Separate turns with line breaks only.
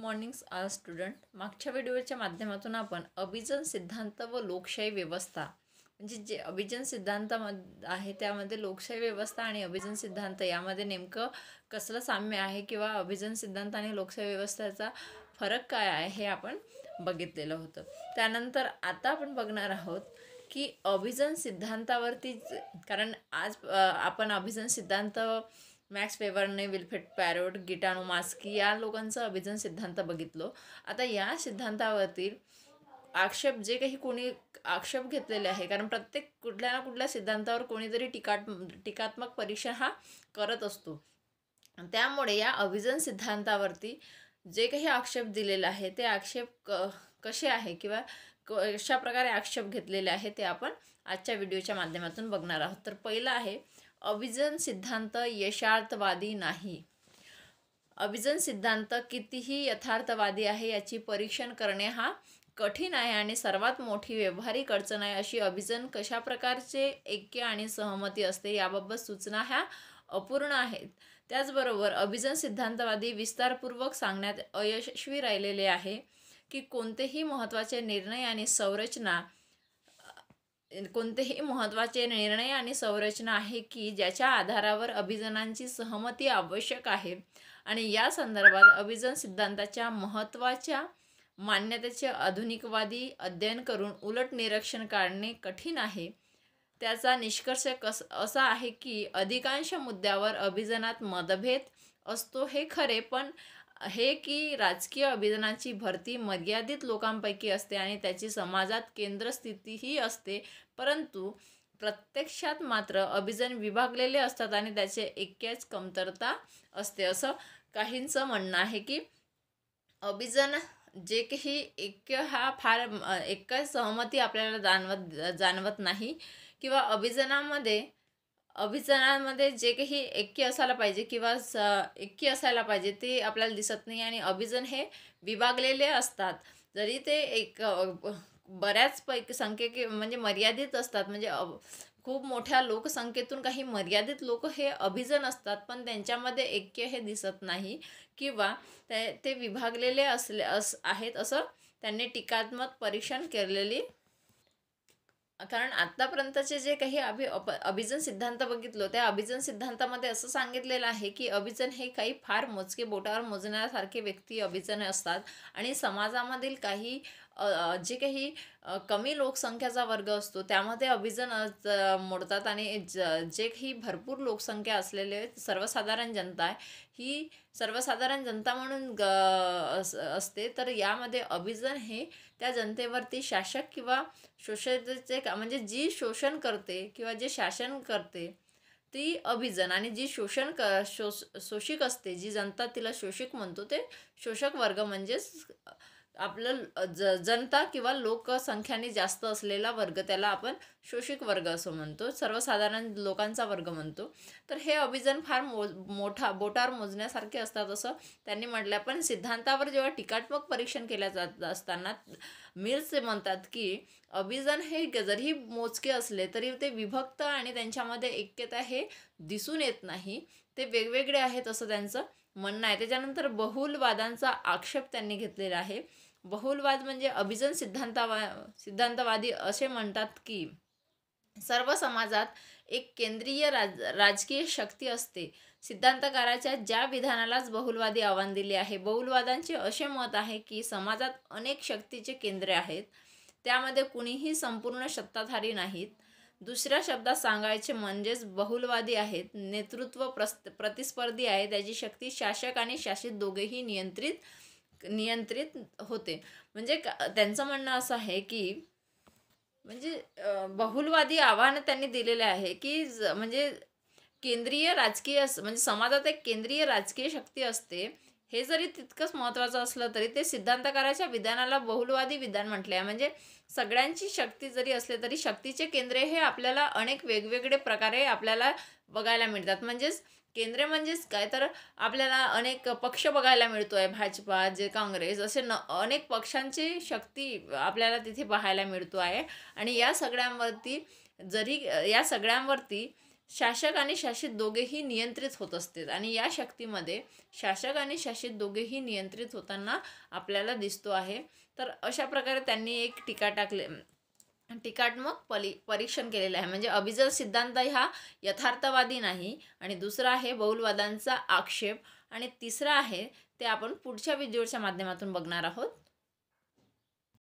morning student मागच्या व्हिडिओच्या माध्यमातून आपण अभिजन सिद्धांत व लोकशाही व्यवस्था म्हणजे जे अभिजन सिद्धांत आहे त्यामध्ये लोकशाही व्यवस्था आणि अभिजन सिद्धांत यामध्ये नेमकं कसलं साम्य आहे किंवा अभिजन सिद्धांत आणि लोकशाही व्यवस्थेचा फरक काय आहे हे आपण बघितलेलं होतं त्यानंतर आता आपण बघणार आहोत की अभिजन सिद्धांतावरती कारण आज आपण अभिजन सिद्धांत मॅक्स पेवरने विल्फेट पॅरोट गिटाणू मास्की या लोकांचा अभिजन सिद्धांत बघितलो आता या सिद्धांतावरती आक्षेप जे काही कोणी आक्षेप घेतलेले आहे कारण प्रत्येक कुठल्या ना कुठल्या सिद्धांतावर कोणीतरी टिकाट टीकात्मक परीक्षा हा करत असतो त्यामुळे या अभिजन सिद्धांतावरती जे काही आक्षेप दिलेला आहे ते आक्षेप क कसे आहे किंवा कशा प्रकारे आक्षेप घेतलेले आहे ते आपण आजच्या व्हिडिओच्या माध्यमातून बघणार आहोत तर पहिलं आहे अभिजन सिद्धांत यशार्थवादी नाही अभिजन सिद्धांत कितीही यथार्थवादी आहे याची परीक्षण करणे हा कठीण आहे आणि सर्वात मोठी व्यवहारिक अडचण आहे अशी अभिजन कशा प्रकारचे ऐक्य आणि सहमती असते याबाबत सूचना ह्या अपूर्ण आहेत त्याचबरोबर अभिजन सिद्धांतवादी विस्तारपूर्वक सांगण्यात अयशस्वी राहिलेले आहे की कोणतेही महत्त्वाचे निर्णय आणि संरचना कोणतेही महत्त्वाचे निर्णय आणि संरचना आहे की ज्याच्या आधारावर अभिजनांची सहमती आवश्यक आहे आणि या संदर्भात अभिजन सिद्धांताच्या महत्त्वाच्या मान्यतेचे आधुनिकवादी अध्ययन करून उलट निरीक्षण काढणे कठीण आहे त्याचा निष्कर्ष कस असा आहे की अधिकांश मुद्द्यावर अभिजनात मतभेद असतो हे खरे पण हे की राजकीय अभिधानाची भरती मर्यादित लोकांपैकी असते आणि त्याची समाजात केंद्रस्थितीही असते परंतु प्रत्यक्षात मात्र अभिजन विभागलेले असतात आणि त्याचे एक्याच कमतरता असते असं काहींचं म्हणणं आहे की अभिजन जे काही एक हा फार एकच सहमती आपल्याला जाणवत जाणवत नाही किंवा अभिजनामध्ये अभिजनामध्ये जे काही ऐक्य असायला पाहिजे किंवा स ऐक्य असायला पाहिजे ते आपल्याला दिसत नाही आणि अभिजन हे विभागलेले असतात जरी ते एक बऱ्याच पैकी संख्येके म्हणजे मर्यादित असतात म्हणजे खूप मोठ्या लोकसंख्येतून काही मर्यादित लोक हे अभिजन असतात पण त्यांच्यामध्ये ऐक्य हे दिसत नाही किंवा ते ते विभागलेले असले अस आहेत असं त्यांनी टीकात्मक परीक्षण केलेली कारण आतापर्यंतचे जे काही अभि अप अभिजन सिद्धांत बघितलो त्या अभिजन सिद्धांतामध्ये असं सांगितलेलं आहे की अभिजन हे काही फार मोजके बोटावर मोजण्यासारखे व्यक्ती अभिजन असतात आणि समाजामधील काही जे काही कमी लोकसंख्याचा वर्ग असतो त्यामध्ये अभिजन मोडतात आणि ज जे काही भरपूर लोकसंख्या असलेले सर्वसाधारण जनता आहे ही सर्वसाधारण जनता म्हणून ग असते तर यामध्ये अभिजन हे त्या जनतेवरती शासक किंवा शोषतेचे का म्हणजे जी शोषण करते किंवा जे शासन करते ती अभिजन आणि जी शोषण क शोष शोषिक असते जी जनता तिला शोषिक म्हणतो ते शोषक वर्ग म्हणजेच आपलं ज जनता किंवा लोकसंख्याने जास्त असलेला वर्ग त्याला आपण शोषिक वर्ग असं म्हणतो सर्वसाधारण लोकांचा वर्ग म्हणतो तर हे अभिजन फार मो मोठा बोटार मोजण्यासारखे असतात असं त्यांनी म्हटलं पण सिद्धांतावर जेव्हा टीकात्मक परीक्षण केल्या जात असताना मिल्स म्हणतात की अभिजन हे जरी मोजके असले तरी ते विभक्त आणि त्यांच्यामध्ये ऐक्यता हे दिसून येत नाही ते वेगवेगळे आहेत असं त्यांचं म्हणणं आहे त्याच्यानंतर बहुलवादांचा आक्षेप त्यांनी घेतलेला आहे बहुलवाद म्हणजे अभिजन सिद्धांतावा सिद्धांतवादी असे म्हणतात की सर्व समाजात एक केंद्रीय राज राजकीय शक्ती असते सिद्धांतकाराच्या ज्या विधानालाच बहुलवादी आव्हान दिले आहे बहुलवादांचे असे मत आहे की समाजात अनेक शक्तीचे केंद्रे आहेत त्यामध्ये कुणीही संपूर्ण सत्ताधारी नाहीत दुसऱ्या शब्दात सांगायचे म्हणजेच बहुलवादी आहेत नेतृत्व प्रस्त प्रतिस्पर्धी आहे त्याची शक्ती शासक आणि शासित दोघेही नियंत्रित नियंत्रित होते म्हणजे त्यांचं म्हणणं असं आहे की म्हणजे बहुलवादी आव्हानं त्यांनी दिलेले आहे की म्हणजे केंद्रीय राजकीय म्हणजे समाजात एक केंद्रीय राजकीय शक्ती असते हे जरी तितकंच महत्त्वाचं असलं तरी ते सिद्धांतकाराच्या विधानाला बहुलवादी विधान म्हटले आहे म्हणजे सगळ्यांची शक्ती जरी असले तरी शक्तीचे केंद्रे हे आपल्याला अनेक वेगवेगळे प्रकारे आपल्याला बघायला मिळतात म्हणजेच केंद्र म्हणजेच काय तर आपल्याला अनेक पक्ष बघायला मिळतो आहे भाजपा जे काँग्रेस असे न अनेक पक्षांची शक्ती आपल्याला तिथे पाहायला मिळतो आहे आणि या सगळ्यांवरती जरी या सगळ्यांवरती शासक आणि शासित दोघेही नियंत्रित होत असते आणि या शक्तीमध्ये शासक आणि शासित दोघेही नियंत्रित होताना आपल्याला दिसतो आहे तर अशा प्रकारे त्यांनी एक टीका टाकले टीकात्मक पली परीक्षण केलेलं आहे म्हणजे अभिजल सिद्धांत हा यथार्थवादी नाही आणि दुसरा आहे बहुलवादांचा आक्षेप आणि तिसरा आहे ते आपण पुढच्या व्हिडिओच्या माध्यमातून बघणार आहोत